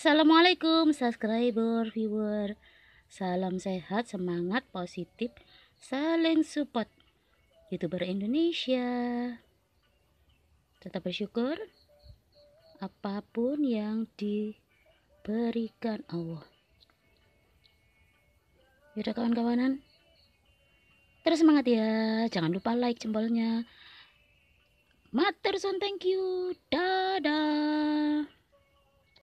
Assalamualaikum subscriber, viewer Salam sehat, semangat, positif Saling support Youtuber Indonesia Tetap bersyukur Apapun yang diberikan Allah Yaudah kawan-kawanan Terus semangat ya Jangan lupa like jempolnya Materson thank you Dah